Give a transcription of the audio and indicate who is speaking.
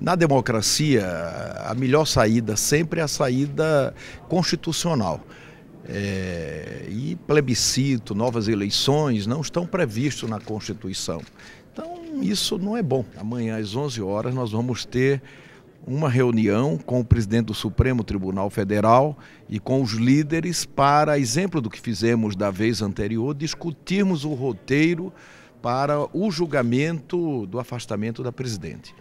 Speaker 1: Na democracia, a melhor saída sempre é a saída constitucional. É, e plebiscito, novas eleições não estão previstos na Constituição. Então, isso não é bom. Amanhã, às 11 horas, nós vamos ter uma reunião com o presidente do Supremo Tribunal Federal e com os líderes para, exemplo do que fizemos da vez anterior, discutirmos o roteiro para o julgamento do afastamento da presidente.